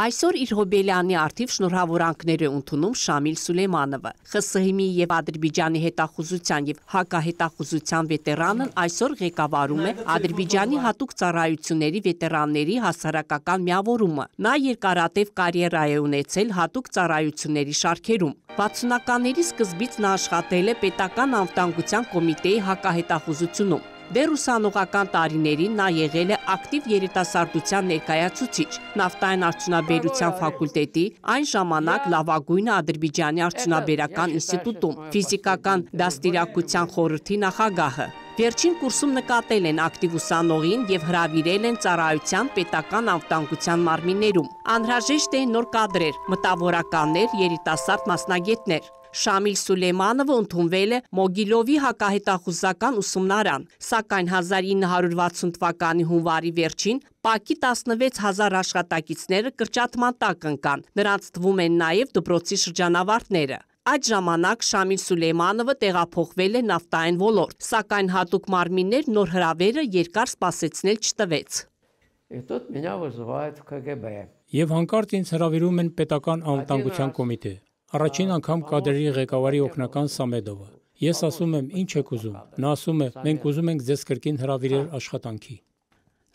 Այսօր իր Հոբելյանի արդիվ շնորհավորանքներ է ընդունում Շամիլ Սուլեյմանովը։ ԽՍՀՄ-ի եւ Ադրբեջանի հետախուզության եւ հակահետախուզության վետերանն այսօր ղեկավարում է Ադրբեջանի հատուկ ծառայությունների վետերանների հասարակական միավորումը։ Նա երկարատև կարիերա է ունեցել հատուկ ծառայությունների շարքերում։ 60-ականների սկզբից նա աշխատել է պետական անվտանգության կոմիտեի հակահետախուզությունում։ Դեռ ուսանողական տարիներին նա եղել է ակտիվ երիտասարդության ներկայացուցիչ Նավթային արդյունաբերության ֆակուլտետի, այն ժամանակ լավագույնը Ադրբեջանի արդյունաբերական ինստիտուտում, ֆիզիկական դաստիարակության խորհրդի նախագահը։ Վերջին կուրսում նկատել են ակտիվ ուսանողին եւ հրավիրել են ծառայության պետական անվտանգության մարմիններում։ Անհրաժեշտ են նոր կադրեր, մտավորականներ, երիտասարդ մասնագետներ։ Շամիլ Սուլեյմանովը ընդունվել է Մոգիլովի հակահետախուզական ուսումնարան, սակայն 1960 թվականի հունվարի վերջին ՊԱԿ-ի 16000 աշխատակիցները կրճատման տակ ընկան։ Նրանց թվում են նաև դպրոցի շրջանավարտները։ Այդ ժամանակ Շամիլ Սուլեյմանովը տեղափոխվել է նավտային ոլորտ, սակայն հատուկ մարմիններ նոր հրավերը երկար սպասեցնել չտվեց։ Եվ հանկարծ ինձ հրավիրում են պետական անվտանգության կոմիտե։ Առաջին անգամ կադրի ղեկավարի օկնական Սամեդովը։ Ես ասում եմ, ինչ եք ուզում։ Նա ասում է, մենք ուզում ենք ձեզ կրկին հրավիրել աշխատանքի։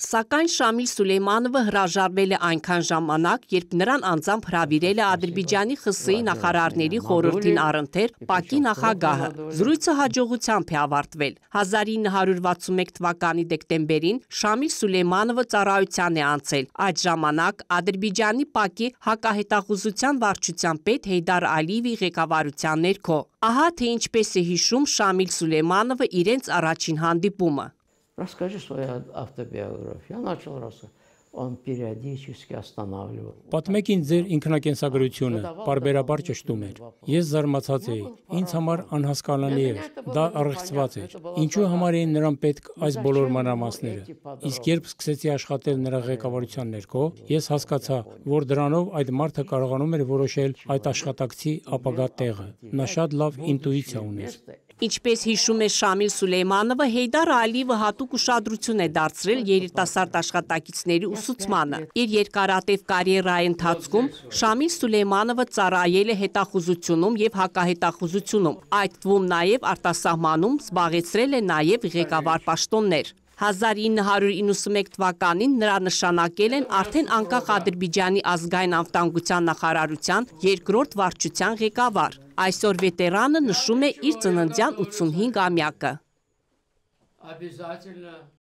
Սակայն Շամիլ Սուլեյմանովը հրաժարվել է այնքան ժամանակ, երբ նրան անձամբ հրավիրել է Ադրբիջանի ԽՍՀ-ի նախարարների խորհրդին առընթեր ՊԱԿ-ի նախագահը։ Զրույցը հաջողությամբ է ավարտվել։ 1961 թվականի դեկտեմբերին Շամիլ Սուլեյմանովը ծառայության է անցել։ Այդ ժամանակ Ադրբիջանի ՊԱԿ-ի հակահետախուզության վարչության պետ Հեյդար Ալիևի ղեկավարության ներքո։ Ահա թե ինչպես է հիշում Շամիլ Սուլեյմանովը իրենց առաջին հանդիպումը։ Расскажи свою автобиографию. Я начал рассказывать. Он периодически останавливал. Պատմեք ինձ ձեր ինքնակենսագրությունը, բարբերաբար ճշտում էր։ Ես զարմացած էի, ինձ համար անհասկանալի էր, դա առեղծված էր։ Ինչու համար էին նրան պետք այս բոլոր մանրամասները։ Իսկ երբ սկսեցի աշխատել նրա ղեկավարության ներքո, ես հասկացա, որ դրանով այդ մարդը կարողանում էր որոշել այդ աշխատակցի ապագա տեղը։ Նա շատ լավ ինտուիցիա ուներ։ Ինչպես հիշում է Շամիլ Սուլեյմանովը, Հեյդար Ալիևը հատուկ ուշադրություն է դարձրել երիտասարդ աշխատակիցների ուսուցմանը։ Իր երկարատև կարիերայի ընթացքում Շամիլ Սուլեյմանովը ծառայել է հետախուզությունում եւ հակահետախուզությունում, այդ թվում նաեւ արտասահմանում զբաղեցրել է նաեւ ղեկավար պաշտոններ։ 1991 թվականին նրա նշանակել են արդեն անկախ Ադրբիջանի ազգային անվտանգության նախարարության երկրորդ վարչության ղեկավար։ Այսօր վետերանը նշում է իր ծննդյան 85 ամյակը։